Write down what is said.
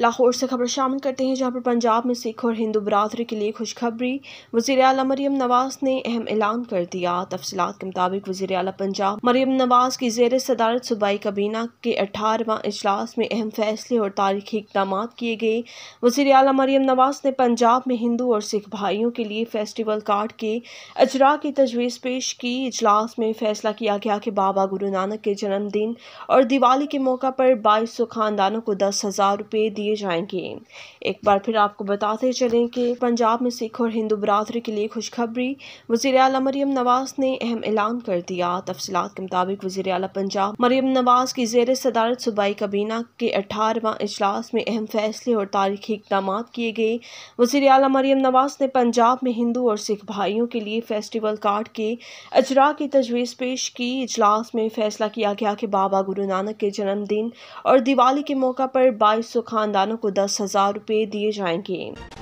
लाहौर से खबर शामिल करते हैं जहाँ पर पंजाब में सिख और हिंदू बरदरी के लिए खुशखबरी वजी अला मरीम नवाज ने अहम ऐलान कर दिया तफसलत के मुताबिक वजी अला पंजाब मरीम नवाज की जेर सदारत सूबाई काबीना के अठारहवा अजलास में अहम फैसले और तारीखी इकदाम किए गए वजी अला मरीम नवाज ने पंजाब में हिंदू और सिख भाइयों के लिए फेस्टिवल कार्ड के अजरा की तजवीज़ पेश की इजलास में फैसला किया गया कि बाबा गुरु नानक के जन्मदिन और दिवाली के मौका पर बाईस सौ खानदानों को दस हज़ार रुपये दिए लिए जाएंगे एक बार फिर आपको बताते चलें कि पंजाब में सिख और हिंदू बरदरी के लिए खुशखबरी वजीर अला मरीम नवाज ने अहम ऐलान कर दिया तफसलत के मुताबिक वजीर अला पंजाब मरीम नवाज की जेर सदारत सूबाई काबीना के अठारहवा अजलास में अहम फैसले और तारीखी इकदाम किए गए वजी अला मरीम नवाज ने पंजाब में हिंदू और सिख भाइयों के लिए फेस्टिवल कार्ड के अजरा की तजवीज़ पेश की इजलास में फैसला किया गया कि बाबा गुरु नानक के जन्मदिन और दिवाली के मौका पर बाईस सौ खानदान खानदानों को दस हजार रुपये दिए जाएंगे